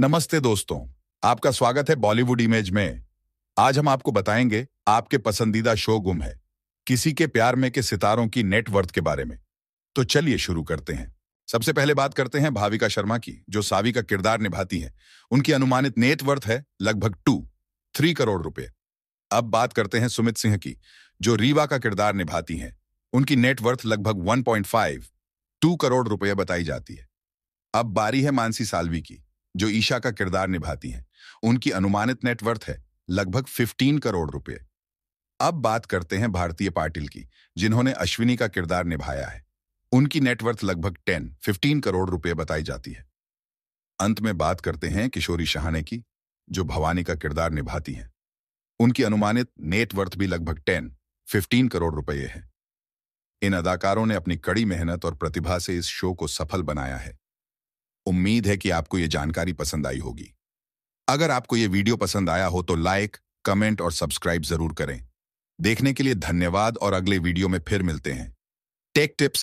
नमस्ते दोस्तों आपका स्वागत है बॉलीवुड इमेज में आज हम आपको बताएंगे आपके पसंदीदा शो गुम है किसी के प्यार में के सितारों की नेटवर्थ के बारे में तो चलिए शुरू करते हैं सबसे पहले बात करते हैं भाविका शर्मा की जो सावी का किरदार निभाती है उनकी अनुमानित नेटवर्थ है लगभग टू थ्री करोड़ रुपए अब बात करते हैं सुमित सिंह की जो रीवा का किरदार निभाती हैं उनकी नेटवर्थ लगभग 1.5 टू करोड़ रुपए बताई जाती है अब बारी है मानसी सालवी की जो ईशा का किरदार निभाती हैं उनकी अनुमानित नेटवर्थ है लगभग 15 करोड़ रुपए अब बात करते हैं भारतीय पाटिल की जिन्होंने अश्विनी का किरदार निभाया है उनकी नेटवर्थ लगभग 10, 15 करोड़ रुपए बताई जाती है अंत में बात करते हैं किशोरी शाहने की जो भवानी का किरदार निभाती हैं उनकी अनुमानित नेटवर्थ भी लगभग टेन फिफ्टीन करोड़ रुपए है इन अदाकारों ने अपनी कड़ी मेहनत और प्रतिभा से इस शो को सफल बनाया है उम्मीद है कि आपको यह जानकारी पसंद आई होगी अगर आपको यह वीडियो पसंद आया हो तो लाइक कमेंट और सब्सक्राइब जरूर करें देखने के लिए धन्यवाद और अगले वीडियो में फिर मिलते हैं टेक टिप्स